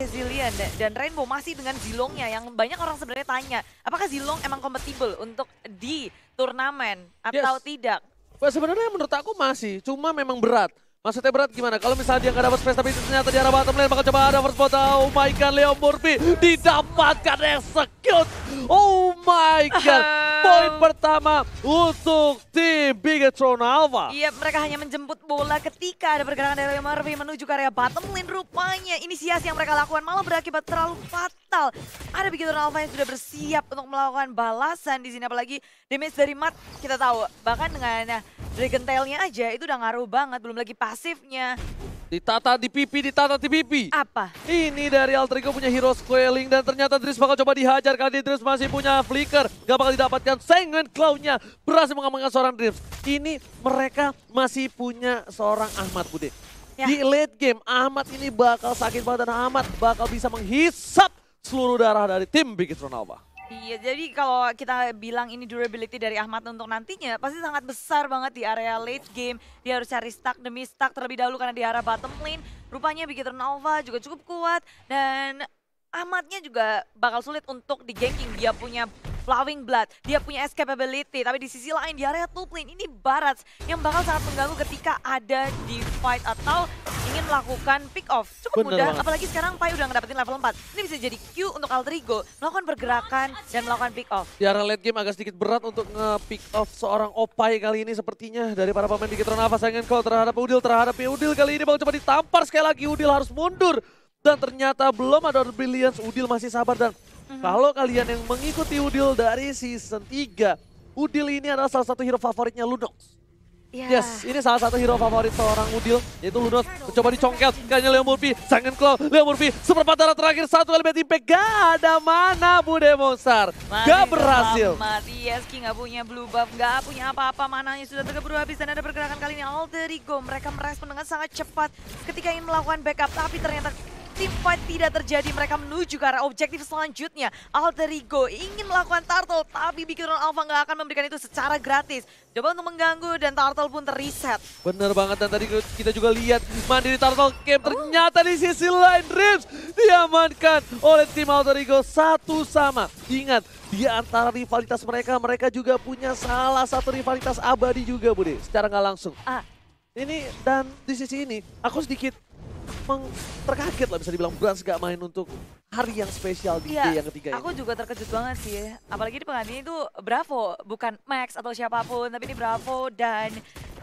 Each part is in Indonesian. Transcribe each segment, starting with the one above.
Brazilian dan Rainbow masih dengan Zilongnya yang banyak orang sebenarnya tanya, apakah Zilong emang kompatibel untuk di turnamen atau yes. tidak? Well, sebenarnya menurut aku masih, cuma memang berat. Maksudnya berat gimana? Kalau misalnya dia nggak dapat space tapi ternyata di arah bottom lane bakal coba ada first spot. Oh my god, Leo Murphy didapatkan execute. Oh my god, poin pertama untuk tim Bigatron Alpha. Iya, mereka hanya menjemput bola ketika ada pergerakan dari Leo Murphy menuju ke area bottom lane. Rupanya inisiasi yang mereka lakukan malah berakibat terlalu fatal. Ada Bigatron Alpha yang sudah bersiap untuk melakukan balasan di sini. Apalagi damage dari Matt kita tahu. Bahkan dengan Dragon Tail-nya aja itu udah ngaruh banget, belum lagi pasifnya. Ditata di pipi, ditata di pipi. Apa? Ini dari Altrigo punya hero Squaling dan ternyata Dries bakal coba dihajar karena Dries masih punya flicker. Gak bakal didapatkan sengen Cloud-nya. Berhasil mengamankan seorang Dries. Ini mereka masih punya seorang Ahmad Bude. Ya. Di late game, Ahmad ini bakal sakit banget dan Ahmad bakal bisa menghisap seluruh darah dari tim Bigit Ronaldo. Iya, jadi kalau kita bilang ini durability dari Ahmad untuk nantinya, pasti sangat besar banget di area late game. Dia harus cari stack demi stack terlebih dahulu karena di arah bottom lane. Rupanya Begitu Nova juga cukup kuat dan Ahmadnya juga bakal sulit untuk di ganking. Dia punya Flowing Blood, dia punya escapability. Tapi di sisi lain di area top lane ini Barat yang bakal sangat mengganggu ketika ada di fight atau ingin melakukan pick off. Cukup Bener mudah, banget. apalagi sekarang Pai udah ngedapetin level 4. Ini bisa jadi Q untuk alterigo melakukan pergerakan dan melakukan pick off. Di arah late game agak sedikit berat untuk nge-pick off seorang Opai kali ini sepertinya. Dari para pemain dikit Renava sayangin call terhadap Udil, terhadap Udil kali ini Bang coba ditampar sekali lagi Udil harus mundur. Dan ternyata belum ada Brilliance, Udil masih sabar dan mhm. kalau kalian yang mengikuti Udil dari season 3, Udil ini adalah salah satu hero favoritnya Lunox. Yeah. Yes, ini salah satu hero favorit seorang Udil, yaitu Ludos. Coba dicongkel, kayaknya Leon Murphy, Sangen Claw, Leon Murphy, Super Patah terakhir, satu elemen impact, gak ada mana Bude Monster, gak berhasil. Mati, Yeski gak punya blue buff, gak punya apa-apa, mananya sudah terkeburu habis, dan ada pergerakan kali ini Alter Ego, mereka merespon dengan sangat cepat ketika ingin melakukan backup, tapi ternyata tim fight tidak terjadi. Mereka menuju ke arah objektif selanjutnya. Alterigo ingin melakukan turtle, tapi orang Alpha nggak akan memberikan itu secara gratis. Coba untuk mengganggu dan turtle pun terreset. Bener banget dan tadi kita juga lihat mandiri turtle camp. Ternyata oh. di sisi lain Rims diamankan oleh tim Alterigo satu sama. Ingat, di antara rivalitas mereka, mereka juga punya salah satu rivalitas abadi juga, Budi. Secara nggak langsung. Ah. Ini dan di sisi ini, aku sedikit memang terkaget lah bisa dibilang Brans gak main untuk hari yang spesial di ya, day yang ketiga aku ini. Aku juga terkejut banget sih. Apalagi di pengantin itu Bravo, bukan Max atau siapapun, tapi ini Bravo dan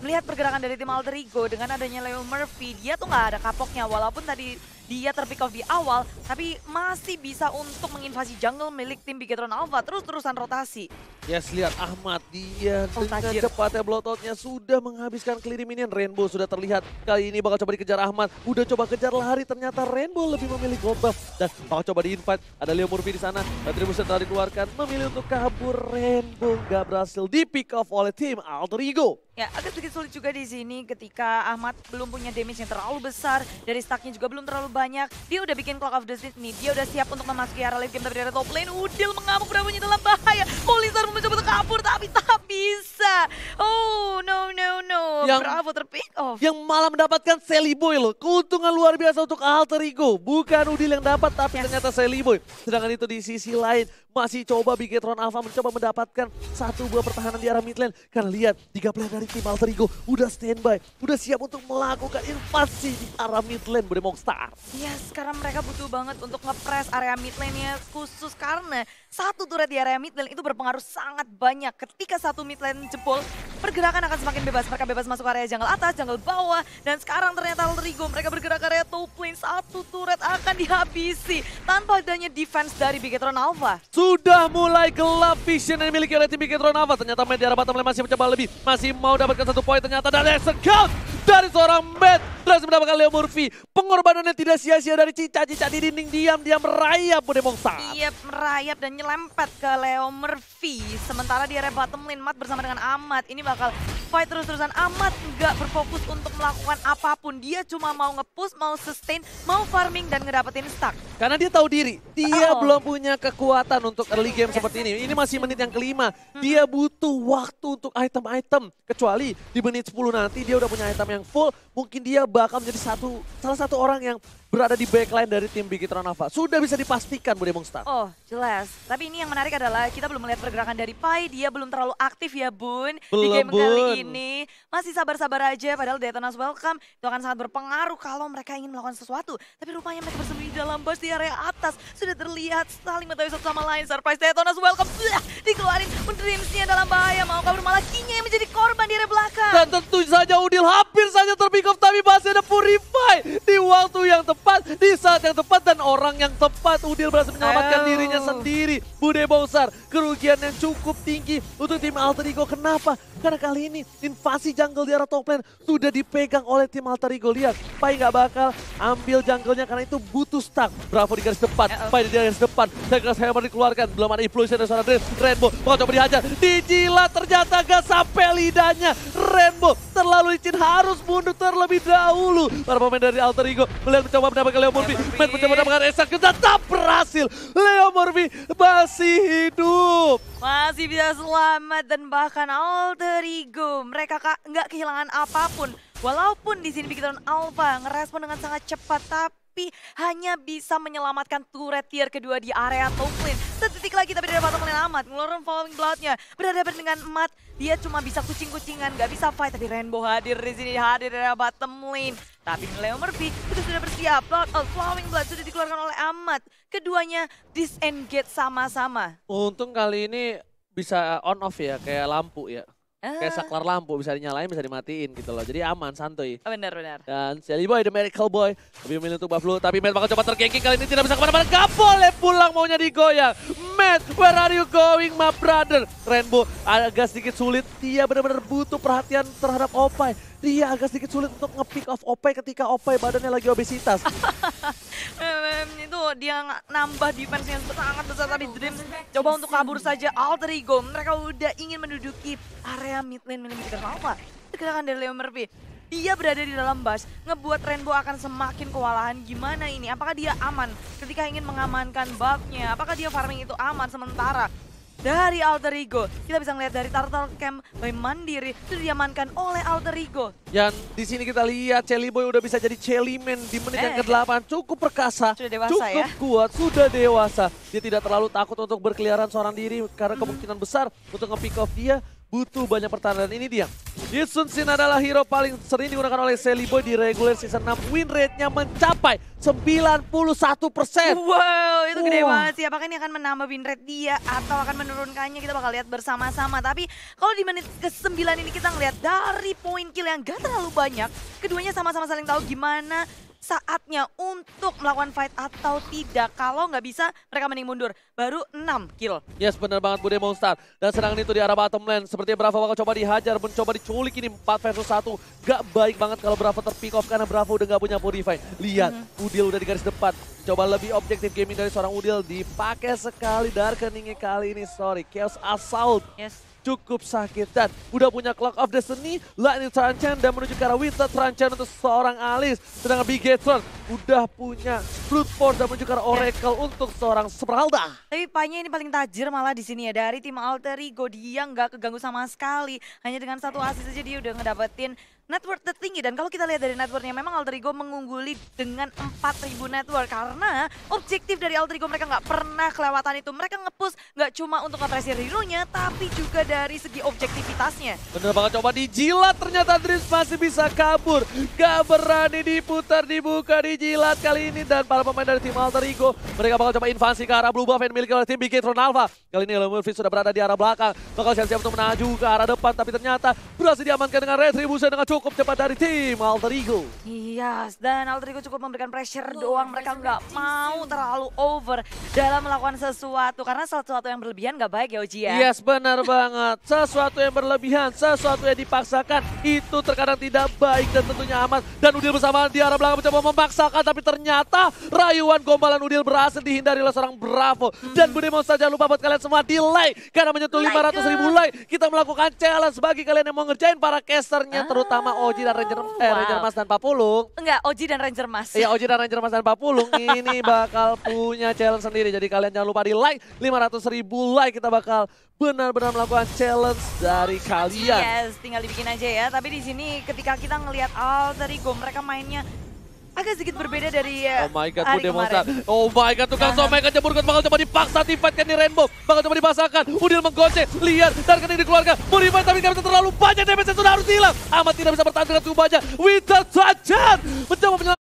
melihat pergerakan dari tim Alter Ego dengan adanya Leo Murphy, dia tuh nggak ada kapoknya walaupun tadi dia terpick off di awal, tapi masih bisa untuk menginvasi jungle milik tim Bigetron Alpha terus-terusan rotasi. Yes, lihat Ahmad dia dengan oh, ya cepatnya blototnya sudah menghabiskan clear minion. Rainbow sudah terlihat kali ini bakal coba dikejar Ahmad. Udah coba kejar lari ternyata Rainbow lebih memilih gombal dan bakal coba invite. Ada Leo Murphy di sana. Retribution telah dikeluarkan memilih untuk kabur. Rainbow gak berhasil di pick off oleh tim Alter Ego. Ya, agak sedikit sulit juga di sini ketika Ahmad belum punya damage yang terlalu besar. Dari stacknya juga belum terlalu banyak. Dia udah bikin Clock of the nih. Dia udah siap untuk memasuki area late game tapi dari top lane. Udil mengamuk berapa dalam bahaya. polisar mencoba betul kabur tapi tak bisa. Oh no no no. Yang, Bravo terpick off. Yang malah mendapatkan Sally Boy loh. Keuntungan luar biasa untuk Alter Ego. Bukan Udil yang dapat tapi yes. ternyata Sally Boy. Sedangkan itu di sisi lain masih coba Bigetron Alpha mencoba mendapatkan satu buah pertahanan di arah mid lane. Karena lihat tiga player dari tim Alter Ego udah standby. Udah siap untuk melakukan invasi di arah mid lane Budemok Star. Yes karena mereka butuh banget untuk ngepres area mid lane-nya khusus karena satu turret di area mid lane itu berpengaruh sangat sangat banyak. Ketika satu mid lane jebol, pergerakan akan semakin bebas. Mereka bebas masuk area jungle atas, jungle bawah. Dan sekarang ternyata Rigo mereka bergerak area top lane. Satu turret akan dihabisi tanpa adanya defense dari Bigetron Alpha. Sudah mulai gelap vision yang dimiliki oleh tim Bigetron Alpha. Ternyata Media Bottom lane masih mencoba lebih. Masih mau dapatkan satu poin ternyata dan Count dari seorang Matt. Terus mendapatkan Leo Murphy. pengorbanan yang tidak sia-sia dari Cica-Cica di dinding diam-diam merayap Bode Mongsa. Iya, merayap dan nyelempet ke Leo Murphy. Sementara di area bottom lane, Mat bersama dengan Amat. Ini bakal fight terus-terusan. Amat nggak berfokus untuk melakukan apapun. Dia cuma mau ngepush, mau sustain, mau farming, dan ngedapetin stack. Karena dia tahu diri, dia oh. belum punya kekuatan untuk early game seperti ini. Ini masih menit yang kelima. Dia butuh waktu untuk item-item. Kecuali di menit 10 nanti dia udah punya item yang yang full, mungkin dia bakal menjadi satu salah satu orang yang berada di backline dari tim Big Nova. Sudah bisa dipastikan Bu Demong Star. Oh, jelas. Tapi ini yang menarik adalah kita belum melihat pergerakan dari Pai. Dia belum terlalu aktif ya, Bun. Belum, di game bun. kali ini. Masih sabar-sabar aja, padahal Daytona's Welcome itu akan sangat berpengaruh kalau mereka ingin melakukan sesuatu. Tapi rupanya mereka bersembunyi dalam bus di area atas. Sudah terlihat saling mengetahui satu sama lain. Surprise Daytona's Welcome. Sudah dikeluarin. Dreamsnya dalam bahaya. Mau kabur malah yang menjadi korban di area belakang. Dan tentu saja Udil hampir mungkin saja terbikof tapi masih ada Purify di waktu yang tepat, di saat yang tepat dan orang yang tepat. Udil berhasil menyelamatkan Ayo. dirinya sendiri. Bude Bowser, kerugian yang cukup tinggi untuk tim Alter Ego. Kenapa? Karena kali ini invasi jungle di arah top lane sudah dipegang oleh tim Alter Ego. Lihat, Pai nggak bakal ambil jungle-nya karena itu butuh stack. Bravo di garis depan, uh -oh. Pai di garis depan. Segras Hammer dikeluarkan, belum ada influence dari suara Drift. Rainbow mau coba dihajar. Dijilat ternyata gak sampai lidahnya. Rainbow terlalu licin harus mundur terlebih dahulu. Para pemain dari Alter Ego melihat mencoba mendapatkan Leo Murphy. Men mencoba mendapatkan Esak, tetap berhasil. Leo Murphy masih hidup. Masih bisa selamat dan bahkan Alter Serigo. Mereka nggak kehilangan apapun. Walaupun di sini Bigitron Alpha ngerespon dengan sangat cepat, tapi hanya bisa menyelamatkan turret tier kedua di area top lane. Setitik lagi tapi tidak dapat menyelamat. Ngeluarin following bloodnya. Berhadapan dengan emat, Dia cuma bisa kucing-kucingan, nggak bisa fight. Tapi Rainbow hadir di sini, hadir di bottom lane. Tapi Leo Murphy itu sudah bersiap. Blood out, Flowing Blood sudah dikeluarkan oleh Amat. Keduanya disengage sama-sama. Untung kali ini bisa on off ya, kayak lampu ya. Kayak eh. saklar lampu bisa dinyalain, bisa dimatiin gitu loh. Jadi aman, santuy. Oh, benar, benar. Dan Jelly Boy, The Miracle Boy lebih memilih untuk Buffalo. Tapi Mel bakal coba tergengking kali ini tidak bisa kemana-mana. Gak boleh pulang maunya digoyang man, where are you going my brother? Rainbow agak sedikit sulit, dia benar-benar butuh perhatian terhadap Opai. Dia agak sedikit sulit untuk nge-pick off Opai ketika Opai badannya lagi obesitas. itu dia nambah defense yang sangat besar tadi dream. coba untuk kabur saja alter ego mereka udah ingin menduduki area mid lane milik Alpha gerakan dari Leo Murphy dia berada di dalam bus, ngebuat Rainbow akan semakin kewalahan. Gimana ini? Apakah dia aman ketika ingin mengamankan bugnya? Apakah dia farming itu aman sementara? Dari Alter Ego, kita bisa melihat dari Turtle Camp by Mandiri itu diamankan oleh Alter Ego. Dan di sini kita lihat Celi Boy udah bisa jadi Man di menit yang eh. ke-8. Cukup perkasa, sudah dewasa cukup ya? kuat, sudah dewasa. Dia tidak terlalu takut untuk berkeliaran seorang diri karena mm -hmm. kemungkinan besar untuk nge-pick off dia butuh banyak pertahanan. Ini dia. Yusun Sin adalah hero paling sering digunakan oleh Sally Boy di regular season 6. Win rate-nya mencapai 91%. persen. Wow, itu gede wow. banget sih. Apakah ini akan menambah win rate dia atau akan menurunkannya? Kita bakal lihat bersama-sama. Tapi kalau di menit ke-9 ini kita ngelihat dari poin kill yang gak terlalu banyak. Keduanya sama-sama saling tahu gimana saatnya untuk melakukan fight atau tidak. Kalau nggak bisa, mereka mending mundur. Baru 6 kill. Yes, benar banget Bude Monstar. Dan serangan itu di arah bottom lane. Sepertinya Bravo bakal coba dihajar, mencoba diculik ini 4 versus 1. Gak baik banget kalau Bravo terpick off karena Bravo udah nggak punya purify. Lihat, mm -hmm. Udil udah di garis depan. Coba lebih objektif gaming dari seorang Udil. Dipakai sekali darkening kali ini, sorry. Chaos Assault. Yes cukup sakit dan udah punya Clock of Destiny, Lightning terancam dan menuju ke arah Winter terancam untuk seorang Alice. Sedangkan Big Gatron udah punya Brute Force dan menuju ke arah Oracle untuk seorang Smeralda. Tapi Panya ini paling tajir malah di sini ya. Dari tim Alter Ego dia nggak keganggu sama sekali. Hanya dengan satu asis aja dia udah ngedapetin network tertinggi dan kalau kita lihat dari networknya memang Alter mengungguli dengan 4000 network karena objektif dari Alter mereka nggak pernah kelewatan itu mereka ngepus nggak cuma untuk ngepresir hero-nya tapi juga dari segi objektivitasnya bener banget coba dijilat ternyata Dreams masih bisa kabur gak berani diputar dibuka dijilat kali ini dan para pemain dari tim Alter mereka bakal coba invasi ke arah blue buff yang dimiliki oleh tim BK Tron Alpha kali ini Hello Murphy sudah berada di arah belakang bakal siap-siap untuk menaju ke arah depan tapi ternyata berhasil diamankan dengan retribution dengan cukup cukup cepat dari tim Alter Ego. Yes, dan Alter Ego cukup memberikan pressure doang. Mereka nggak mau terlalu over dalam melakukan sesuatu. Karena sesuatu yang berlebihan nggak baik ya Uji ya? Yes, benar banget. Sesuatu yang berlebihan, sesuatu yang dipaksakan, itu terkadang tidak baik dan tentunya amat. Dan Udil bersamaan di arah belakang mencoba memaksakan, tapi ternyata rayuan gombalan Udil berhasil dihindari oleh seorang Bravo. Mm -hmm. Dan Budi mau saja lupa buat kalian semua di like. Karena menyentuh 500 ribu like, kita melakukan challenge bagi kalian yang mau ngerjain para casternya ah. terutama sama Oji dan Ranger wow. eh, Ranger Mas dan Papulung. Enggak, Oji dan Ranger Mas. Iya, Oji dan Ranger Mas dan Papulung ini bakal punya challenge sendiri. Jadi kalian jangan lupa di like 500 ribu like kita bakal benar-benar melakukan challenge dari kalian. Yes, tinggal dibikin aja ya. Tapi di sini ketika kita ngelihat dari ego mereka mainnya agak sedikit berbeda dari eh, Oh my god, Ude Monster. Oh my god, tukang nah, somai jebur kan bakal coba dipaksa difatkan di Rainbow. Bakal coba dipaksakan. Udil menggocek, lihat dan kena dikeluarkan. Muriman tapi nggak terlalu banyak damage sudah harus hilang. Amat tidak bisa bertahan dengan cukup banyak. Wither Sajan mencoba menyelamatkan.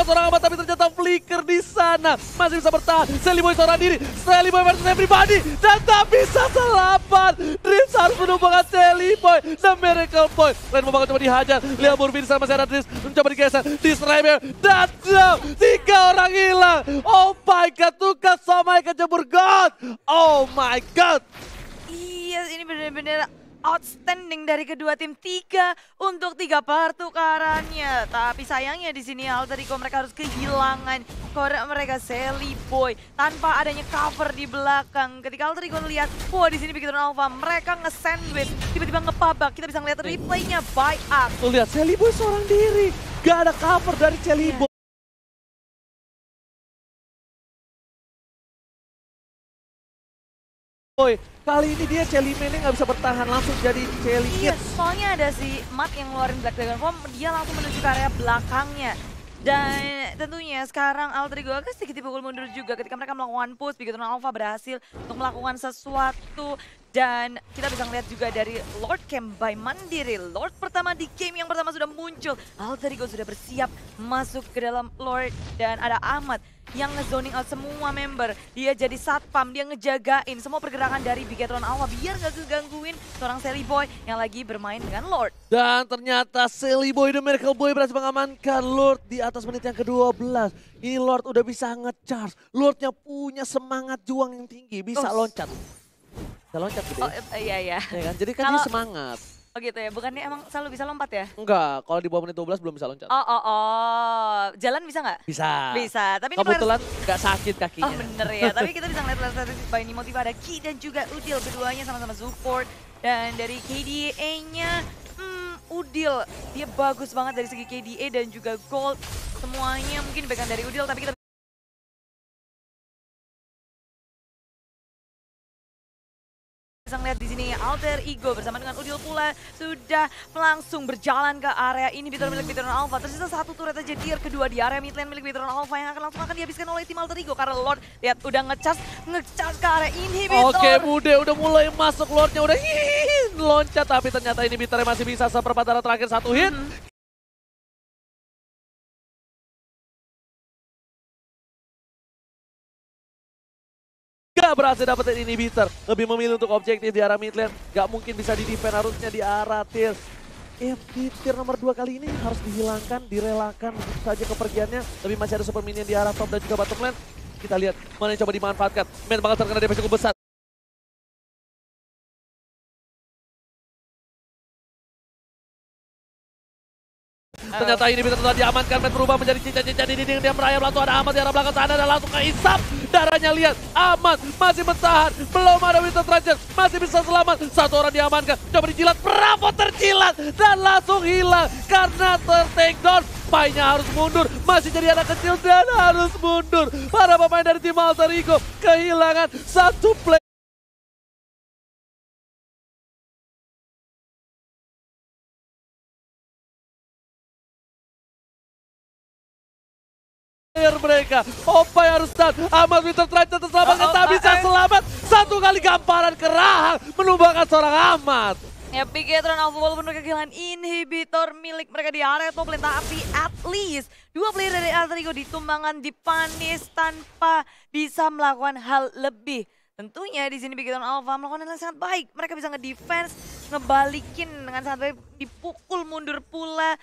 dilakukan seorang amat tapi ternyata flicker di sana. Masih bisa bertahan. Sally boy seorang diri. Sally Boy versus everybody. Dan tak bisa selamat. Dreams harus Sally boy dan Miracle boy. Lain mau banget coba dihajar. Lihat Burvin sama masih ada Mencoba digeser. Disremel. Dan jam. Tiga orang hilang. Oh my God. Tukas sama kecebur God. Oh my God. Iya yes, ini benar-benar outstanding dari kedua tim. Tiga untuk tiga pertukarannya. Tapi sayangnya di sini Alterico mereka harus kehilangan korek mereka Sally Boy. Tanpa adanya cover di belakang. Ketika Alterico lihat, wah di sini begitu Alpha mereka nge-sandwich. Tiba-tiba ngepabak. Kita bisa ngeliat replaynya by up. Lihat Sally Boy seorang diri. Gak ada cover dari Sally iya. Boy. Boy Kali ini dia Mane nggak bisa bertahan, langsung jadi Celi Iya, soalnya ada si Mat yang ngeluarin Black Dragon Form, dia langsung menuju ke area belakangnya. Dan tentunya sekarang Alter Ego agak sedikit dipukul mundur juga ketika mereka melakukan push. Begitu Alpha berhasil untuk melakukan sesuatu. Dan kita bisa melihat juga dari Lord Camp by Mandiri. Lord pertama di game yang pertama sudah muncul. Alter sudah bersiap masuk ke dalam Lord dan ada Ahmad yang ngezoning out semua member. Dia jadi satpam, dia ngejagain semua pergerakan dari Bigetron Alpha biar gak kegangguin seorang Sally Boy yang lagi bermain dengan Lord. Dan ternyata Sally Boy The Miracle Boy berhasil mengamankan Lord di atas menit yang ke-12. Ini Lord udah bisa ngecharge. Lordnya punya semangat juang yang tinggi, bisa oh. loncat. Bisa loncat gitu ya. Oh, iya, iya. Ya kan? Jadi kan Kalo... dia semangat. Oh gitu ya, bukannya emang selalu bisa lompat ya? Enggak, kalau di bawah menit 12 belum bisa loncat. Oh, oh, oh. Jalan bisa nggak? Bisa. Bisa, tapi Kebetulan nggak sakit kakinya. Oh bener ya, tapi kita bisa ngeliat statistik by Tiba ada Ki dan juga Udil. Keduanya sama-sama support. Dan dari KDA-nya, hmm, Udil. Dia bagus banget dari segi KDA dan juga Gold. Semuanya mungkin pegang dari Udil, tapi kita Bisa ngeliat di sini Alter Ego bersama dengan Udil pula sudah langsung berjalan ke area ini Bitor milik bitron Alpha. Tersisa satu turret aja tier kedua di area mid lane milik bitron Alpha yang akan langsung akan dihabiskan oleh tim Alter Ego karena Lord lihat udah ngecas ngecas ke area ini Oke, okay, Bude udah mulai masuk Lordnya udah hihihi, loncat tapi ternyata ini bitron masih bisa seperempat darah terakhir satu hit. -hmm. Nggak berhasil dapetin ini Bitter. Lebih memilih untuk objektif di arah mid lane. Nggak mungkin bisa di-defend harusnya di arah tier. MP tier nomor dua kali ini harus dihilangkan, direlakan saja kepergiannya. lebih masih ada super minion di arah top dan juga bottom lane. Kita lihat mana yang coba dimanfaatkan. Main bakal terkena damage cukup besar. Ternyata ini bisa sudah diamankan, Matt berubah menjadi cincin-cincin di dinding. Dia merayap, langsung ada Ahmad di arah belakang sana dan langsung keisap. Darahnya lihat, Ahmad masih bertahan, belum ada Winston Ranger, masih bisa selamat. Satu orang diamankan, coba dijilat, Bravo terjilat dan langsung hilang karena ter-take down harus mundur. Masih jadi anak kecil dan harus mundur. Para pemain dari tim Alter Ego kehilangan satu play. mereka. Opa yang harus stun. Ahmad Winter terakhir terselamatkan. Oh, oh, tak bisa eh, eh. selamat. Satu kali gamparan ke Rahang menumbangkan seorang Ahmad. Ya, pikiran Alpha walaupun kehilangan inhibitor milik mereka di area top lane, tapi at least dua player dari Alterigo ditumbangkan, dipanis tanpa bisa melakukan hal lebih. Tentunya di sini pikiran Alpha melakukan hal yang sangat baik. Mereka bisa nge defense ngebalikin dengan sangat baik, dipukul mundur pula,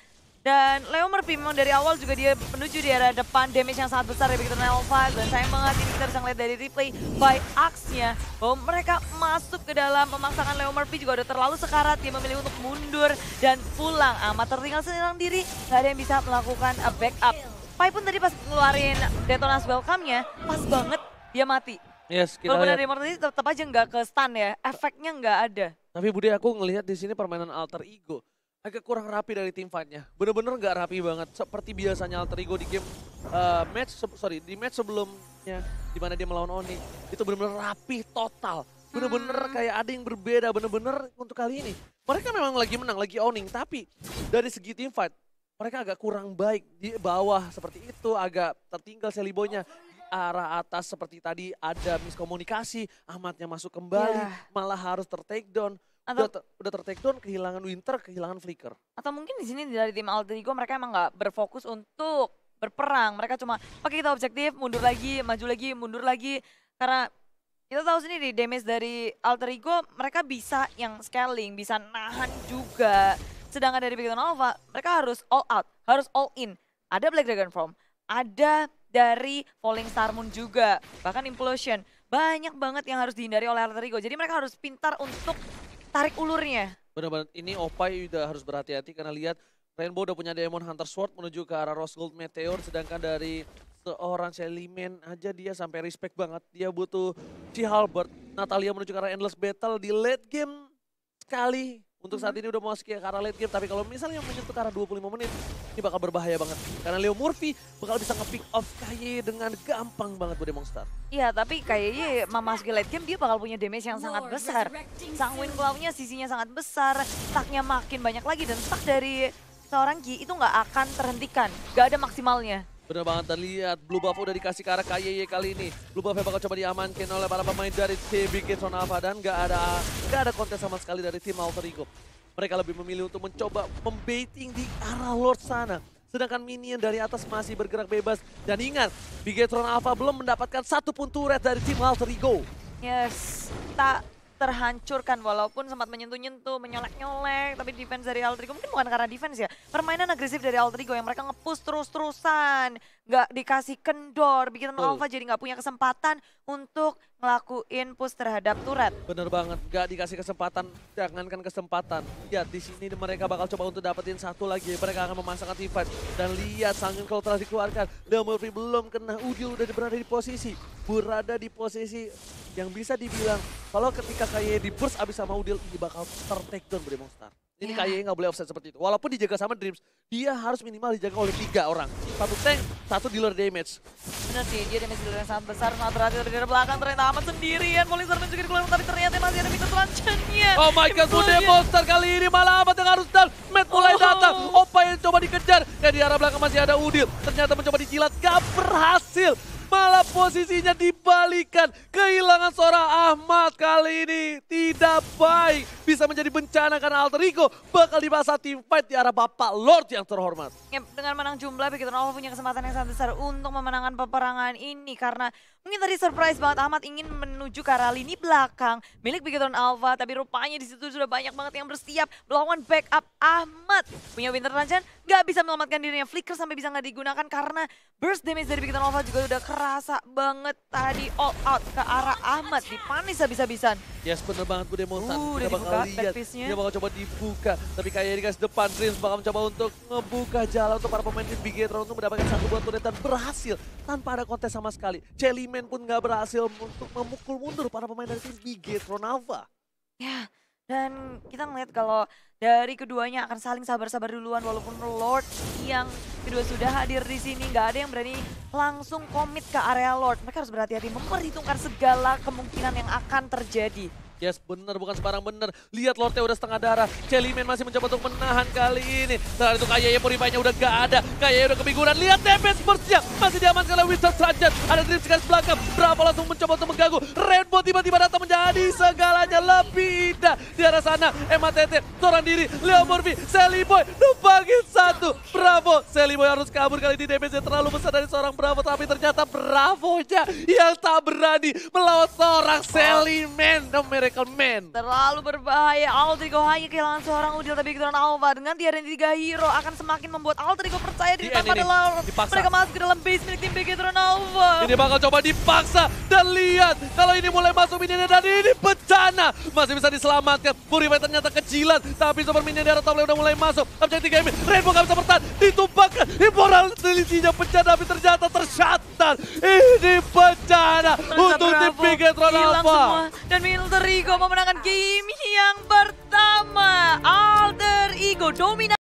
dan Leo Murphy memang dari awal juga dia menuju di arah depan damage yang sangat besar dari Victor 5. dan saya banget ini kita bisa ngeliat dari replay by Axe-nya bahwa mereka masuk ke dalam memaksakan Leo Murphy juga udah terlalu sekarat dia memilih untuk mundur dan pulang amat tertinggal seorang diri gak ada yang bisa melakukan a backup. Pai pun tadi pas ngeluarin Detonas welcome-nya pas banget dia mati. Yes, kita Walaupun dari immortality tetap aja nggak ke stun ya, efeknya nggak ada. Tapi Budi aku ngelihat di sini permainan alter ego agak kurang rapi dari tim fightnya. Bener-bener nggak rapi banget. Seperti biasanya alter ego di game uh, match sorry di match sebelumnya di mana dia melawan Oni itu bener-bener rapi total. Bener-bener hmm. kayak ada yang berbeda bener-bener untuk kali ini. Mereka memang lagi menang, lagi owning tapi dari segi tim fight mereka agak kurang baik di bawah seperti itu agak tertinggal selibonya arah atas seperti tadi ada miskomunikasi, Ahmadnya masuk kembali, yeah. malah harus ter atau iya, udah, ter, udah ter down kehilangan winter kehilangan flicker atau mungkin di sini dari tim alter ego mereka emang gak berfokus untuk berperang mereka cuma pakai kita objektif mundur lagi maju lagi mundur lagi karena kita tahu sendiri damage dari alter ego mereka bisa yang scaling bisa nahan juga sedangkan dari Big Alpha mereka harus all out harus all in ada Black Dragon Form ada dari Falling Star Moon juga bahkan Implosion banyak banget yang harus dihindari oleh alter ego jadi mereka harus pintar untuk tarik ulurnya. Benar-benar ini Opai udah harus berhati-hati karena lihat Rainbow udah punya Demon Hunter Sword menuju ke arah Rose Gold Meteor sedangkan dari seorang Selimen aja dia sampai respect banget. Dia butuh si Halbert. Natalia menuju ke arah Endless Battle di late game sekali untuk saat mm-hmm. ini udah mau ke arah late game, tapi kalau misalnya menyentuh ke arah 25 menit, ini bakal berbahaya banget. Karena Leo Murphy bakal bisa nge-pick off Kaye dengan gampang banget buat Demonstar. Iya, tapi Mama memasuki late game, dia bakal punya damage yang sangat besar. Sangwin cloud nya sisinya sangat besar, stack makin banyak lagi, dan stack dari seorang Ki itu nggak akan terhentikan. Nggak ada maksimalnya. Bener banget terlihat Blue Buff udah dikasih ke arah KYY kali ini. Blue Buff bakal coba diamankan oleh para pemain dari tim Son Alpha dan gak ada gak ada kontes sama sekali dari tim Alter Ego. Mereka lebih memilih untuk mencoba membaiting di arah Lord sana. Sedangkan minion dari atas masih bergerak bebas. Dan ingat, Bigetron Alpha belum mendapatkan satu pun turret dari tim Alter Ego. Yes, tak terhancurkan walaupun sempat menyentuh-nyentuh, menyolek-nyolek, tapi defense dari Altrigo mungkin bukan karena defense ya. Permainan agresif dari Altrigo yang mereka ngepus terus-terusan, nggak dikasih kendor, bikin Alpha jadi nggak punya kesempatan untuk ngelakuin push terhadap turret. Bener banget, gak dikasih kesempatan, jangankan kesempatan. Ya, di sini mereka bakal coba untuk dapetin satu lagi, mereka akan memasang Tiffany. Dan lihat sangin kalau telah dikeluarkan, Leo Murphy belum kena, Udil udah berada di posisi, berada di posisi yang bisa dibilang, kalau ketika kayak di burst abis sama Udil, ini bakal tertake down monster. Star. Ini yeah. kayaknya nggak boleh offset seperti itu. Walaupun dijaga sama Dreams, dia harus minimal dijaga oleh tiga orang. Satu tank, satu dealer damage. Bener sih, dia damage dealer yang sangat besar. Sangat terakhir dari belakang, ternyata aman sendirian. Molizar juga keluar tapi ternyata masih ada fitur selanjutnya. Oh my god, Bude Monster kali ini malah amat yang harus down. Matt mulai oh. datang, Opa yang coba dikejar. Dan di arah belakang masih ada Udil. Ternyata mencoba dijilat, gak berhasil malah posisinya dibalikan. Kehilangan suara Ahmad kali ini tidak baik. Bisa menjadi bencana karena alter ego bakal dibahas tim fight di arah Bapak Lord yang terhormat. dengan menang jumlah, begitu Novel punya kesempatan yang sangat besar untuk memenangkan peperangan ini karena ini tadi surprise banget Ahmad ingin menuju ke arah lini belakang milik Bigetron Alpha. Tapi rupanya di situ sudah banyak banget yang bersiap melawan backup Ahmad. Punya Winter Dungeon nggak bisa menyelamatkan dirinya. Flicker sampai bisa nggak digunakan karena burst damage dari Bigetron Alpha juga udah kerasa banget tadi all out ke arah Ahmad. Dipanis habis-habisan. Yes, bener banget Bude Monsan. Uh, kita bakal lihat, dia bakal coba dibuka. Tapi kayaknya guys depan, Dreams bakal mencoba untuk ngebuka jalan untuk para pemain di Big Etron untuk mendapatkan satu buat turret dan berhasil tanpa ada kontes sama sekali. Celimen pun nggak berhasil untuk memukul mundur para pemain dari tim Big Ya, dan kita ngeliat kalau dari keduanya akan saling sabar-sabar duluan walaupun Lord yang kedua sudah hadir di sini. Nggak ada yang berani langsung komit ke area Lord. Mereka harus berhati-hati memperhitungkan segala kemungkinan yang akan terjadi. Yes, bener, bukan sebarang bener. Lihat Lorde udah setengah darah. Celimen masih mencoba untuk menahan kali ini. Setelah itu Kayaya purify-nya udah gak ada. Kayaya udah kebingungan. Lihat damage burst Masih diamankan oleh Wizard Sergeant. Ada Dream Seekers belakang. Bravo langsung mencoba untuk mengganggu. Rainbow tiba-tiba datang menjadi segalanya lebih indah. Di arah sana, Tete, seorang diri, Leo Murphy, Sally Boy, numpangin satu. Bravo, Sally Boy harus kabur kali ini. Damage-nya terlalu besar dari seorang Bravo. Tapi ternyata Bravo-nya yang tak berani melawan seorang Sally Man. Miracle Man. Terlalu berbahaya. Altrigo hanya kehilangan seorang Udil tapi kehilangan Alva. Dengan tiada tiga hero akan semakin membuat Altrigo percaya diri iya, tanpa lawan. mereka masuk ke dalam base milik tim Begetron Alva. Ini bakal coba dipaksa dan lihat kalau ini mulai masuk minion dan ini bencana. Masih bisa diselamatkan. Purify ternyata kecilan tapi super minion dari top udah mulai masuk. Objek tiga ini Rainbow gak bisa bertahan. Ditumpahkan. Immoral selisihnya bencana tapi ternyata tersyatan. Ini bencana untuk tim Hilang Alva. Dan military Ego memenangkan game yang pertama. Alter Ego dominan.